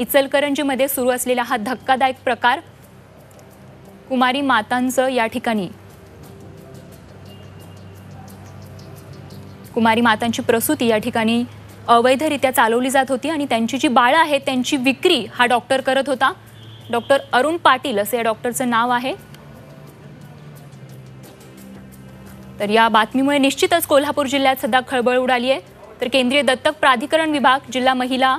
इचलकरंजीमध्ये सुरू असलेला हा धक्कादायक प्रकार कुमारी मातांचं या ठिकाणी कुमारी मातांची प्रसूती या ठिकाणी अवैधरित्या चालवली जात होती आणि त्यांची जी बाळं आहेत त्यांची विक्री हा डॉक्टर करत होता डॉक्टर अरुण पाटील असं या डॉक्टरचं नाव आहे तर या बातमीमुळे निश्चितच कोल्हापूर जिल्ह्यात सध्या खळबळ उडाली आहे तर केंद्रीय दत्तक प्राधिकरण विभाग जिल्हा महिला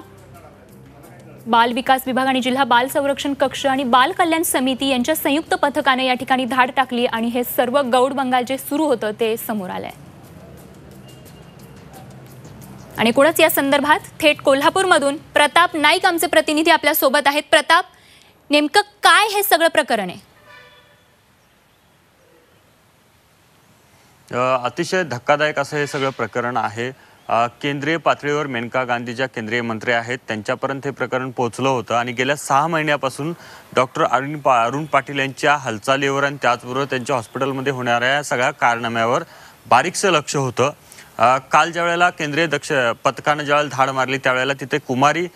बाल विकास विभाग आणि जिल्हा बाल संरक्षण कक्ष आणि बाल कल्याण समिती यांच्या संयुक्त पथकाने या ठिकाणी धाड टाकली आणि हे सर्व गौड बंगाल जे सुरू होतं ते समोर आलंय आणि कोणच या संदर्भात थेट कोल्हापूरमधून प्रताप नाईक आमचे प्रतिनिधी आपल्या सोबत आहेत प्रताप नेमकं काय हे सगळं प्रकरण आहे अतिशय धक्कादायक असं हे सगळं प्रकरण आहे केंद्रीय पातळीवर मेनका गांधी ज्या केंद्रीय मंत्री आहेत त्यांच्यापर्यंत हे प्रकरण पोहोचलं होतं आणि गेल्या सहा महिन्यापासून डॉक्टर अरुण पा अरुण पाटील यांच्या हालचालीवर आणि त्याचबरोबर त्यांच्या हॉस्पिटलमध्ये होणाऱ्या सगळ्या कारनाम्यावर बारीकसं लक्ष होतं काल ज्यावेळेला केंद्रीय दक्ष पथकानं ज्यावेळेला धाड मारली त्यावेळेला तिथे कुमारी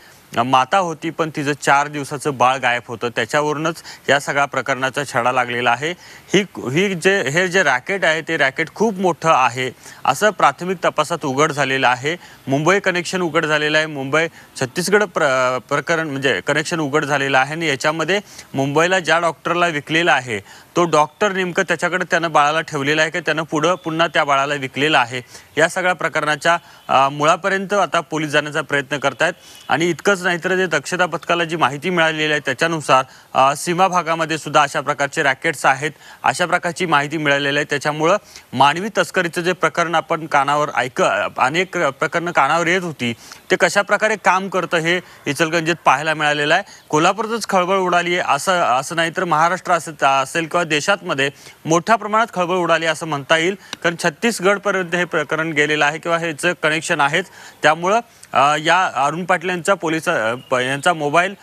माता होती पण तिचं चार दिवसाचं बाळ गायब होतं त्याच्यावरूनच या सगळ्या प्रकरणाचा छडा लागलेला आहे ही ही जे हे जे रॅकेट आहे ते रॅकेट खूप मोठं आहे असं प्राथमिक तपासात उघड झालेलं आहे मुंबई कनेक्शन उघड झालेलं आहे मुंबई छत्तीसगड प्र प्रकरण म्हणजे कनेक्शन उघड झालेलं आहे आणि याच्यामध्ये मुंबईला ज्या डॉक्टरला विकलेलं आहे तो डॉक्टर नेमकं त्याच्याकडे त्यानं बाळाला ठेवलेला आहे की त्यानं पुढं पुन्हा त्या बाळाला विकलेलं आहे या सगळ्या प्रकरणाच्या मुळापर्यंत आता पोलीस जाण्याचा प्रयत्न करत आहेत आणि इतकंच नाही तर जे दक्षता पथकाला जी माहिती मिळालेली आहे त्याच्यानुसार सीमा भागामध्ये सुद्धा अशा प्रकारचे रॅकेट्स आहेत अशा प्रकारची माहिती मिळालेली आहे त्याच्यामुळं मानवी तस्करीचं जे प्रकरण आपण कानावर ऐक अनेक प्रकरणं कानावर येत होती ते कशा प्रकारे काम करतं हे इचलगंजीत पाहायला मिळालेलं आहे कोल्हापूरतच खळबळ उडाली आहे असं असं नाही तर महाराष्ट्र असेल असेल किंवा देशातमध्ये मोठ्या प्रमाणात खळबळ उडाली असं म्हणता येईल कारण छत्तीसगडपर्यंत हे प्रकरण गेलेलं आहे किंवा ह्याचं कनेक्शन आहेच त्यामुळं या अरुण पाटील यांचा पोलिस यांचा मोबाईल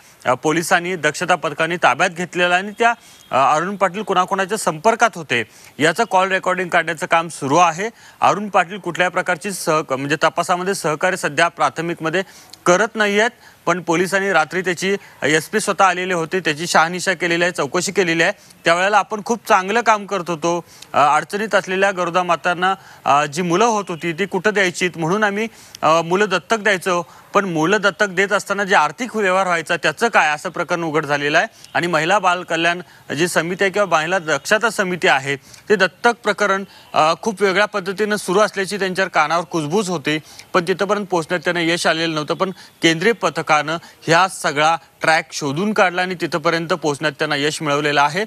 पोलिसांनी दक्षता पथकाने ताब्यात घेतलेला आणि त्या अरुण पाटील कोणाकोणाच्या संपर्कात होते याचं कॉल रेकॉर्डिंग काढण्याचं काम सुरू आहे अरुण पाटील कुठल्या प्रकारची सह म्हणजे तपासामध्ये सहकार्य सध्या प्राथमिकमध्ये करत नाही आहेत पण पोलिसांनी रात्री त्याची एस पी स्वतः आलेले होते त्याची शहानिशा केलेली आहे चौकशी केलेली आहे त्यावेळेला आपण खूप चांगलं काम करत होतो अडचणीत असलेल्या गरोदा मातांना जी मुलं होत होती ती कुठं द्यायची म्हणून आम्ही मुलं दत्तक द्यायचो पण मुलं दत्तक देत असताना जे आर्थिक व्यवहार व्हायचा त्याचं काय असं प्रकरण उघड झालेलं आहे आणि महिला बाल कल्याण जी समिती आहे किंवा महिला दक्षता समिती आहे ते दत्तक प्रकरण खूप वेगळ्या पद्धतीनं सुरू असल्याची त्यांच्यावर कानावर कुजबूज होते पण तिथंपर्यंत पोहोचण्यात त्यांना यश आलेलं नव्हतं पण केंद्रीय पथकानं ह्या सगळा ट्रॅक शोधून काढला आणि तिथंपर्यंत पोहोचण्यात त्यांना यश मिळवलेलं आहे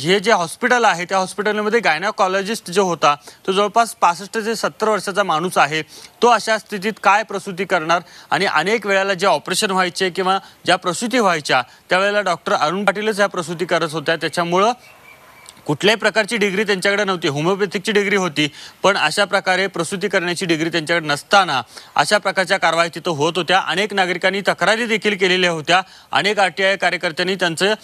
हे जे हॉस्पिटल आहे त्या हॉस्पिटलमध्ये गायनाकॉलॉजिस्ट जो होता तो जवळपास पासष्ट ते सत्तर वर्षाचा माणूस आहे तो अशा स्थितीत काय प्रसूती करणार आणि अनेक वेळेला जे ऑपरेशन व्हायचे किंवा ज्या प्रसूती व्हायच्या त्यावेळेला डॉक्टर अरुण पाटीलच ह्या प्रसूती करत होत्या त्याच्यामुळं कुठल्याही प्रकारची डिग्री त्यांच्याकडे नव्हती होमिओपॅथिकची डिग्री होती पण अशा प्रकारे प्रसूती करण्याची डिग्री त्यांच्याकडे नसताना अशा प्रकारच्या कारवाई तिथं होत होत्या अनेक नागरिकांनी तक्रारी देखील केलेल्या होत्या अनेक आर टी आय कार्यकर्त्यांनी त्यांचं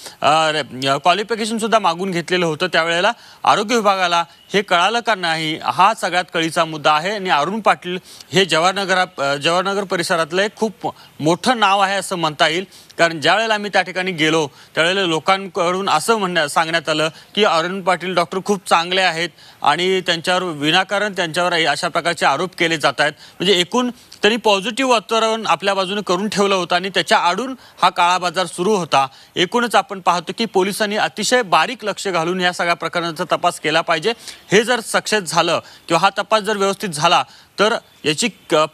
क्वालिफिकेशन सुद्धा मागून घेतलेलं होतं त्यावेळेला आरोग्य विभागाला हे कळालं का नाही हा सगळ्यात कळीचा मुद्दा आहे आणि अरुण पाटील हे जवाहरनगरा जवाहरनगर परिसरातलं एक खूप मोठं नाव आहे असं म्हणता येईल कारण ज्यावेळेला आम्ही त्या ठिकाणी गेलो त्यावेळेला लोकांकडून असं म्हणण्या सांगण्यात आलं की अरुण पाटील डॉक्टर खूप चांगले आहेत आणि त्यांच्यावर विनाकारण त्यांच्यावर अशा प्रकारचे आरोप केले जात आहेत म्हणजे एकूण त्यांनी पॉझिटिव्ह वातावरण आपल्या बाजूने करून ठेवलं होतं आणि त्याच्या आडून हा काळा बाजार सुरू होता एकूणच आपण पाहतो की पोलिसांनी अतिशय बारीक लक्ष घालून या सगळ्या प्रकरणाचा तपास केला पाहिजे हे जर सक्सेस झालं किंवा हा तपास जर व्यवस्थित झाला तर याची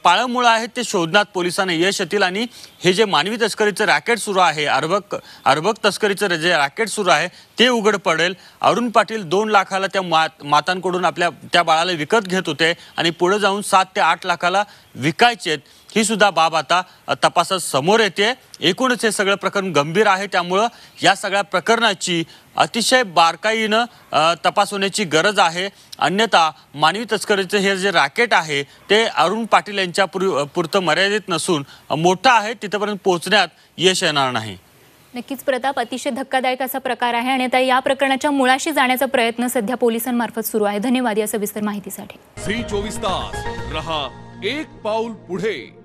पाळंमुळं आहेत ते शोधण्यात पोलिसांना यश येतील आणि हे जे मानवी तस्करीचं रॅकेट सुरू आहे अर्भक अर्भक तस्करीचं जे रॅकेट सुरू आहे ते उघड पडेल अरुण पाटील दोन लाखाला त्या मात मातांकडून आपल्या त्या बाळाला विकत घेत होते आणि पुढे जाऊन सात ते आठ लाखाला विकायचेत ही सुद्धा बाब आता तपासात समोर येते एकूणच हे सगळं प्रकरण गंभीर आहे त्यामुळं या सगळ्या प्रकरणाची अतिशय बारकाईनं तपास होण्याची गरज आहे अन्यथा मानवी तस्करीचं हे जे रॅकेट आहे ते अरुण पाटील यांच्या पुर पुरतं मर्यादित नसून मोठं आहे तिथंपर्यंत पोहोचण्यात यश येणार नाही नक्कीच प्रताप अतिशय धक्कादायक असा प्रकार आहे आणि आता या प्रकरणाच्या मुळाशी जाण्याचा प्रयत्न सध्या पोलिसांमार्फत सुरू आहे धन्यवाद या सविस्तर माहितीसाठी श्री चोवीस तास रहा एक पाऊल पुढे